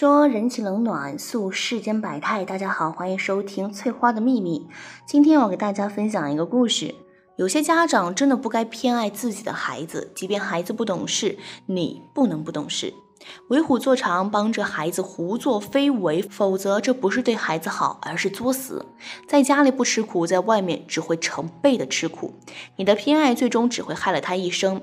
说人情冷暖，诉世间百态。大家好，欢迎收听《翠花的秘密》。今天我给大家分享一个故事。有些家长真的不该偏爱自己的孩子，即便孩子不懂事，你不能不懂事，为虎作伥，帮着孩子胡作非为，否则这不是对孩子好，而是作死。在家里不吃苦，在外面只会成倍的吃苦。你的偏爱最终只会害了他一生。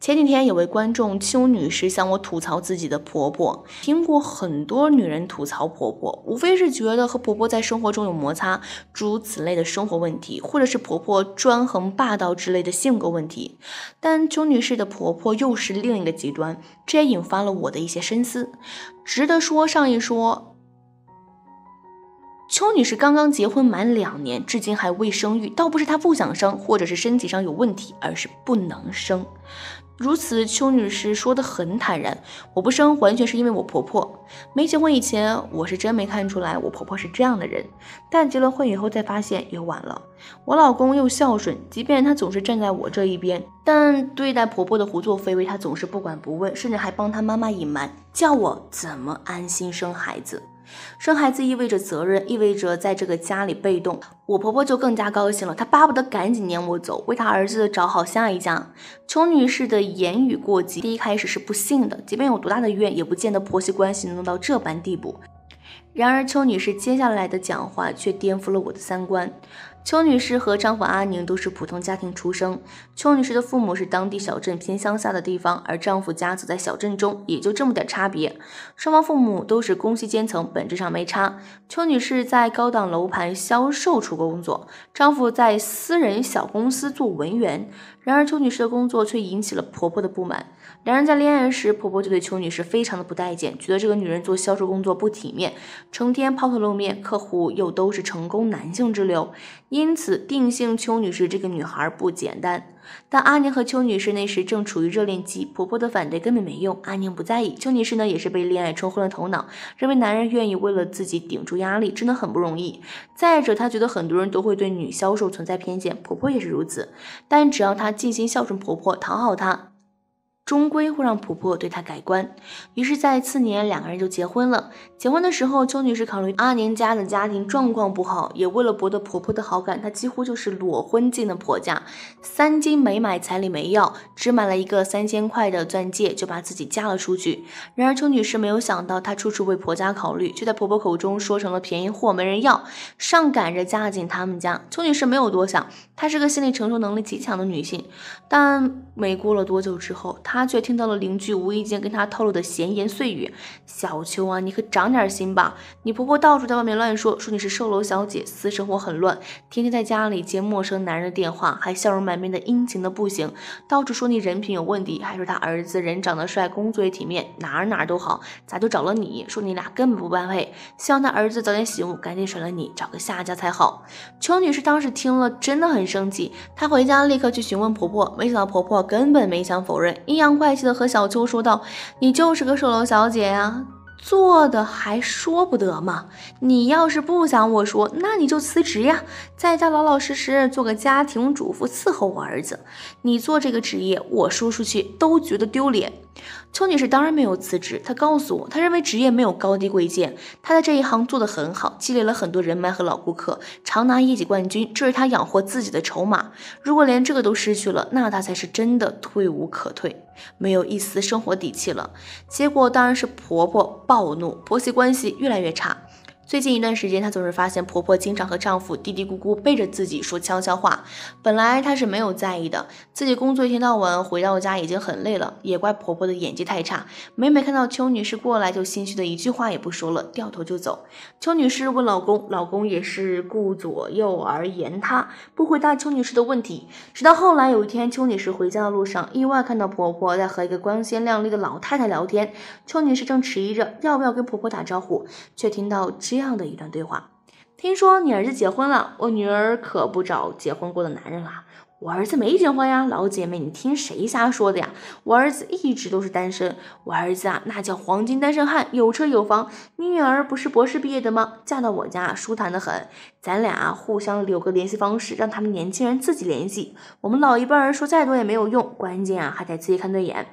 前几天有位观众邱女士向我吐槽自己的婆婆。听过很多女人吐槽婆婆，无非是觉得和婆婆在生活中有摩擦，诸如此类的生活问题，或者是婆婆专横霸道之类的性格问题。但邱女士的婆婆又是另一个极端，这也引发了我的一些深思，值得说上一说。邱女士刚刚结婚满两年，至今还未生育。倒不是她不想生，或者是身体上有问题，而是不能生。如此，邱女士说的很坦然：“我不生，完全是因为我婆婆。没结婚以前，我是真没看出来我婆婆是这样的人。但结了婚以后再发现也晚了。我老公又孝顺，即便他总是站在我这一边，但对待婆婆的胡作非为，他总是不管不问，甚至还帮他妈妈隐瞒，叫我怎么安心生孩子？”生孩子意味着责任，意味着在这个家里被动。我婆婆就更加高兴了，她巴不得赶紧撵我走，为她儿子找好下一家。邱女士的言语过激，一开始是不信的，即便有多大的怨，也不见得婆媳关系弄到这般地步。然而，邱女士接下来的讲话却颠覆了我的三观。邱女士和丈夫阿宁都是普通家庭出生。邱女士的父母是当地小镇偏乡下的地方，而丈夫家则在小镇中，也就这么点差别。双方父母都是工薪阶层，本质上没差。邱女士在高档楼盘销售处工作，丈夫在私人小公司做文员。然而，邱女士的工作却引起了婆婆的不满。两人在恋爱时，婆婆就对邱女士非常的不待见，觉得这个女人做销售工作不体面，成天抛头露面，客户又都是成功男性之流。因此，定性邱女士这个女孩不简单。但阿宁和邱女士那时正处于热恋期，婆婆的反对根本没用。阿宁不在意，邱女士呢，也是被恋爱冲昏了头脑，认为男人愿意为了自己顶住压力，真的很不容易。再者，她觉得很多人都会对女销售存在偏见，婆婆也是如此。但只要她尽心孝顺婆婆，讨好她。终归会让婆婆对她改观，于是，在次年两个人就结婚了。结婚的时候，邱女士考虑阿宁家的家庭状况不好，也为了博得婆婆的好感，她几乎就是裸婚进了婆家，三金没买，彩礼没要，只买了一个三千块的钻戒，就把自己嫁了出去。然而，邱女士没有想到，她处处为婆家考虑，却在婆婆口中说成了便宜货，没人要，上赶着嫁进他们家。邱女士没有多想，她是个心理承受能力极强的女性，但没过了多久之后，她。她却听到了邻居无意间跟她透露的闲言碎语：“小秋啊，你可长点心吧！你婆婆到处在外面乱说，说你是售楼小姐，私生活很乱，天天在家里接陌生男人的电话，还笑容满面的殷勤的不行，到处说你人品有问题，还说他儿子人长得帅，工作也体面，哪哪都好，咋就找了你说你俩根本不般配？希望他儿子早点醒悟，赶紧甩了你，找个下家才好。”邱女士当时听了真的很生气，她回家立刻去询问婆婆，没想到婆婆根本没想否认，一要。怪气的和小秋说道：“你就是个售楼小姐呀，做的还说不得吗？你要是不想我说，那你就辞职呀，在家老老实实做个家庭主妇伺候我儿子。你做这个职业，我说出去都觉得丢脸。”邱女士当然没有辞职，她告诉我，她认为职业没有高低贵贱，她在这一行做得很好，积累了很多人脉和老顾客，常拿业绩冠军，这是她养活自己的筹码。如果连这个都失去了，那她才是真的退无可退。没有一丝生活底气了，结果当然是婆婆暴怒，婆媳关系越来越差。最近一段时间，她总是发现婆婆经常和丈夫嘀嘀咕咕，背着自己说悄悄话。本来她是没有在意的，自己工作一天到晚，回到家已经很累了，也怪婆婆的演技太差。每每看到邱女士过来，就心虚的一句话也不说了，掉头就走。邱女士问老公，老公也是顾左右而言他，不回答邱女士的问题。直到后来有一天，邱女士回家的路上，意外看到婆婆在和一个光鲜亮丽的老太太聊天。邱女士正迟疑着要不要跟婆婆打招呼，却听到。这样的一段对话，听说你儿子结婚了，我女儿可不找结婚过的男人啦。我儿子没结婚呀，老姐妹，你听谁瞎说的呀？我儿子一直都是单身，我儿子啊，那叫黄金单身汉，有车有房。你女儿不是博士毕业的吗？嫁到我家舒坦得很。咱俩互相留个联系方式，让他们年轻人自己联系。我们老一辈人说再多也没有用，关键啊，还得自己看对眼。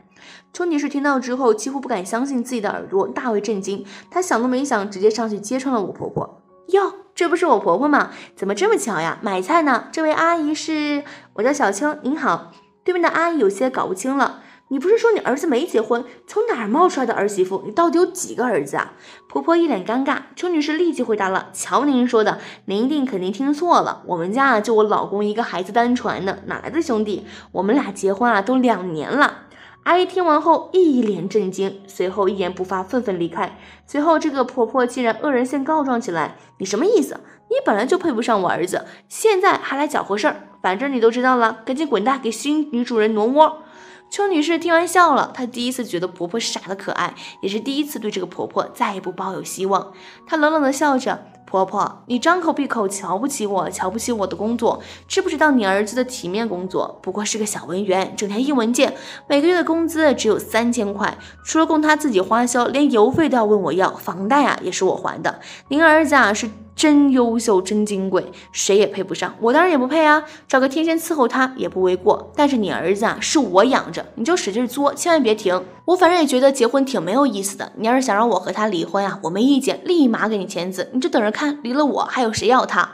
邱女士听到之后，几乎不敢相信自己的耳朵，大为震惊。她想都没想，直接上去揭穿了我婆婆。哟，这不是我婆婆吗？怎么这么巧呀？买菜呢？这位阿姨是我叫小青，您好。对面的阿姨有些搞不清了。你不是说你儿子没结婚？从哪儿冒出来的儿媳妇？你到底有几个儿子啊？婆婆一脸尴尬。邱女士立即回答了。瞧您说的，您一定肯定听错了。我们家啊，就我老公一个孩子单传的，哪来的兄弟？我们俩结婚啊，都两年了。阿姨听完后一脸震惊，随后一言不发，愤愤离开。随后，这个婆婆竟然恶人先告状起来：“你什么意思？你本来就配不上我儿子，现在还来搅和事儿！反正你都知道了，赶紧滚蛋，给新女主人挪窝。”邱女士听完笑了，她第一次觉得婆婆傻的可爱，也是第一次对这个婆婆再也不抱有希望。她冷冷的笑着。婆婆，你张口闭口瞧不起我，瞧不起我的工作，知不知道你儿子的体面工作不过是个小文员，整天印文件，每个月的工资只有三千块，除了供他自己花销，连油费都要问我要，房贷啊也是我还的。您儿子啊是。真优秀，真金贵，谁也配不上。我当然也不配啊，找个天仙伺候他也不为过。但是你儿子啊，是我养着，你就使劲作，千万别停。我反正也觉得结婚挺没有意思的。你要是想让我和他离婚啊，我没意见，立马给你签字，你就等着看，离了我还有谁要他？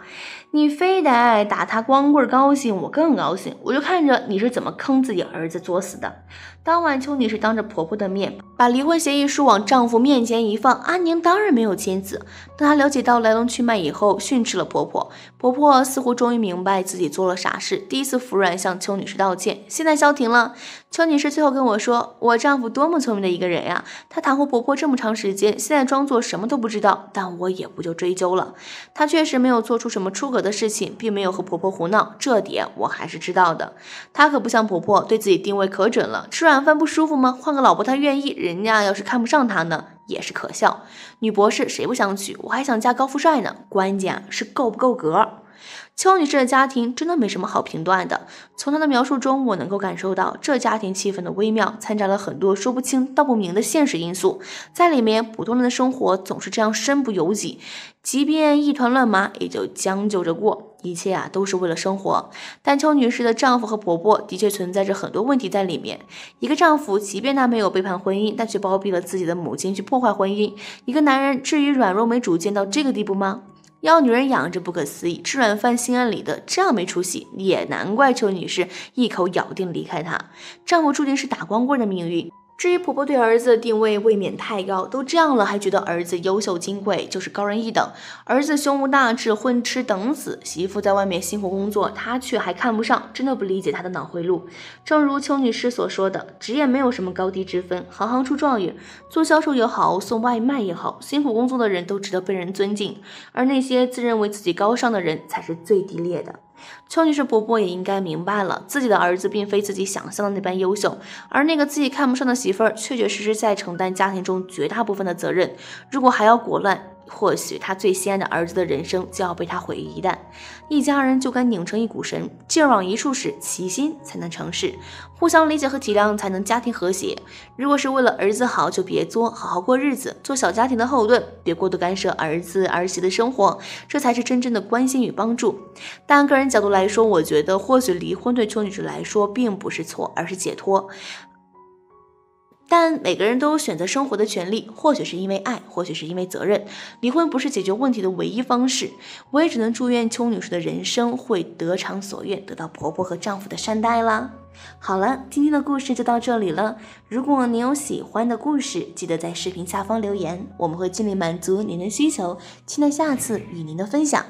你非得打他光棍高兴，我更高兴。我就看着你是怎么坑自己儿子作死的。当晚，邱女士当着婆婆的面，把离婚协议书往丈夫面前一放。阿宁当然没有签字。等她了解到来龙去脉以后，训斥了婆婆。婆婆似乎终于明白自己做了傻事，第一次服软向邱女士道歉。现在消停了。邱女士最后跟我说：“我丈夫多么聪明的一个人呀！他袒护婆婆这么长时间，现在装作什么都不知道，但我也不就追究了。他确实没有做出什么出格。”我的事情并没有和婆婆胡闹，这点我还是知道的。她可不像婆婆对自己定位可准了。吃软饭不舒服吗？换个老婆她愿意，人家要是看不上她呢，也是可笑。女博士谁不想娶？我还想嫁高富帅呢，关键是够不够格。邱女士的家庭真的没什么好评断的。从她的描述中，我能够感受到这家庭气氛的微妙，掺杂了很多说不清道不明的现实因素。在里面，普通人的生活总是这样身不由己，即便一团乱麻，也就将就着过。一切啊，都是为了生活。但邱女士的丈夫和婆婆的确存在着很多问题在里面。一个丈夫，即便他没有背叛婚姻，但却包庇了自己的母亲去破坏婚姻。一个男人，至于软弱没主见到这个地步吗？要女人养着，不可思议；吃软饭，心安理得，这样没出息，也难怪邱女士一口咬定离开他。丈夫注定是打光棍的命运。至于婆婆对儿子的定位未免太高，都这样了还觉得儿子优秀金贵，就是高人一等。儿子胸无大志，混吃等死，媳妇在外面辛苦工作，他却还看不上，真的不理解他的脑回路。正如邱女士所说的，职业没有什么高低之分，行行出状元，做销售也好，送外卖也好，辛苦工作的人都值得被人尊敬，而那些自认为自己高尚的人才是最低劣的。邱女士伯伯也应该明白了自己的儿子并非自己想象的那般优秀，而那个自己看不上的媳妇儿确确实实在承担家庭中绝大部分的责任。如果还要裹乱，或许他最心爱的儿子的人生就要被他毁于一旦，一家人就该拧成一股绳，劲往一处使，齐心才能成事。互相理解和体谅，才能家庭和谐。如果是为了儿子好，就别作，好好过日子，做小家庭的后盾，别过度干涉儿子儿媳的生活，这才是真正的关心与帮助。但个人角度来说，我觉得或许离婚对邱女士来说并不是错，而是解脱。但每个人都有选择生活的权利，或许是因为爱，或许是因为责任。离婚不是解决问题的唯一方式。我也只能祝愿邱女士的人生会得偿所愿，得到婆婆和丈夫的善待了。好了，今天的故事就到这里了。如果您有喜欢的故事，记得在视频下方留言，我们会尽力满足您的需求。期待下次与您的分享。